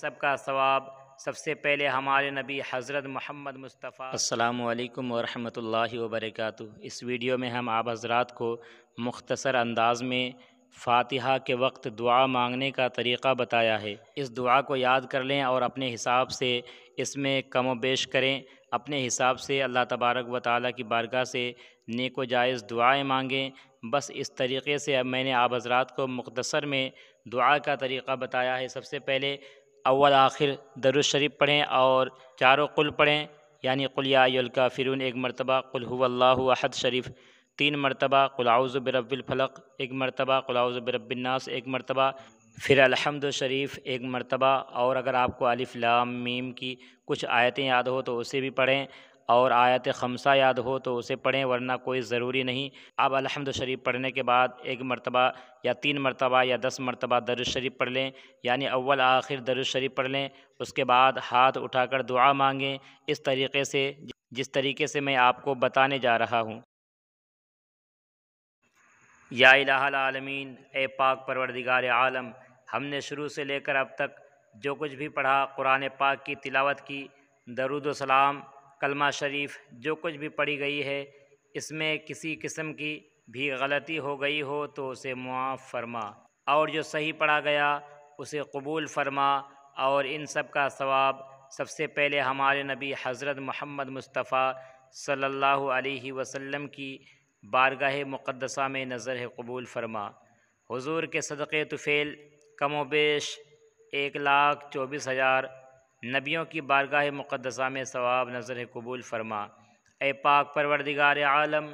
सबका सवाब सबसे पहले हमारे नबी हज़रत मोहम्मद मुस्तफ़ा अल्लाम वरम् इस वीडियो में हम आप हज़रात को मुख्तसर अंदाज में फ़ातिहा के वक्त दुआ मांगने का तरीक़ा बताया है इस दुआ को याद कर लें और अपने हिसाब से इसमें कम बेश करें अपने हिसाब से अल्लाह तबारक व ताली की बारगाह से नेको जायज़ दुआएँ मांगें बस इस तरीके से अब मैंने आप हज़रात को मुख्तसर में दुआ का तरीक़ा बताया है सबसे पहले अव्वल आखिर दरुशरीफ पढ़ें और चारों कुल पढ़ें यानी कुलियालका फ़िरून एक मरतबा अहद शरीफ तीन मरतबा कुलाउज़ बरबिलफ़लक एक मरतबा कुलाउज़ बरबिलनास एक मरतबा फिर अलहमद शरीफ एक मरतबा और अगर आपको अलिफ़ लाम मीम की कुछ आयतें याद हो तो उसे भी पढ़ें और आयत खमसा याद हो तो उसे पढ़ें वरना कोई ज़रूरी नहीं आप अलहमद शरीफ पढ़ने के बाद एक मरतबा या तीन मरतबा या दस मरतबा दरुज शरीफ पढ़ लें यानी अव्वल आखिर दरुज शरीफ पढ़ लें उसके बाद हाथ उठाकर दुआ मांगें इस तरीके से जिस तरीके से मैं आपको बताने जा रहा हूँ या आलमीन ए पाक परवरदिगार आलम हमने शुरू से लेकर अब तक जो कुछ भी पढ़ा कुरान पाक की तिलावत की दरुद सलाम कलमा शरीफ जो कुछ भी पढ़ी गई है इसमें किसी किस्म की भी गलती हो गई हो तो उसे मुआफ़ फरमा और जो सही पढ़ा गया उसे कबूल फरमा और इन सब का सवाब सबसे पहले हमारे नबी हज़रत मोहम्मद मुस्तफ़ा सल्लल्लाहु अलैहि वसल्लम की बारगाह मुक़दसा में नज़र कबूल फरमा हुजूर के सदक़ तुफ़ेल कमोबेश एक लाख चौबीस हज़ार नबियों की बारगाह मुक़दसा में सवाब नज़र कबूल फरमा ए पाक परवरदिगार आलम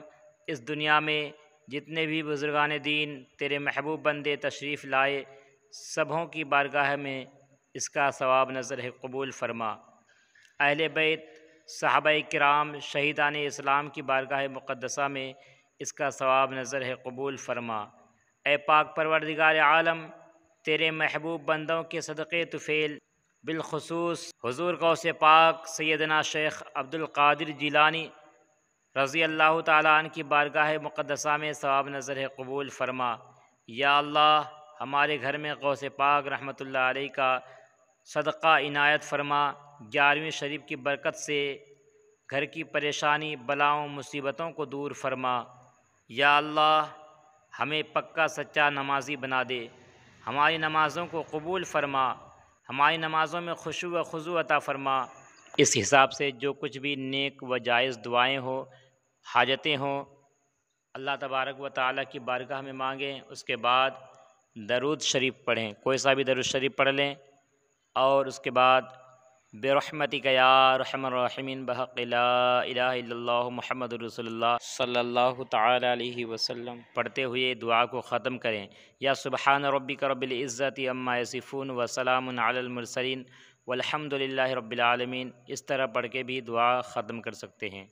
इस दुनिया में जितने भी बुज़ुर्गान दीन तेरे महबूब बंदे तशरीफ़ लाए सबों की बारगाह में इसका सवाब नज़र कबूल फरमा अहल बैत साहब कराम शहीदान इस्लाम की बारगाह मुक़दसा में इसका सवाब नज़र कबूल फरमा ए पाक परवरदिगार आलम तेरे महबूब बंदों के सदक़े तुफ़ेल बिलखसूस हजूर गौस पाक सैदना शेख अब्दुल्कर जीलानी रज़ी अल्लाह तन की बारगाह मुक़दसा में सवाब नज़र कबूल फरमा या अल्लाह हमारे घर में गौस पाक रहमत ला का सदक़ा इनायत फरमा ग्यारहवीं शरीफ की बरकत से घर की परेशानी बलाओं मुसीबतों को दूर फरमा या अल्लाह हमें पक्का सच्चा नमाजी बना दे हमारी नमाज़ों को कबूल फरमा हमारी नमाज़ों में खुशु व खुजू अता फ़रमा इस हिसाब से जो कुछ भी नेक व जायज़ दुआएँ हो हाजतें हों अल्लाह तबारक व ताली की बारगाह में मांगें उसके बाद दरूद शरीफ पढ़ें कोई सा भी दरुद शरीफ पढ़ लें और उसके बाद बरहमती यारहमरमिन बहक़ला महमद रसोल्ला सल्ला पढ़ते हुए दुआ को ख़त्म करें या सुबहान रबी करबिल्ज़त अम्मा सिफ़ून वसलामसरीन वलहमदिल्ला रबालमीन इस तरह पढ़ के भी दुआ ख़त्म कर सकते हैं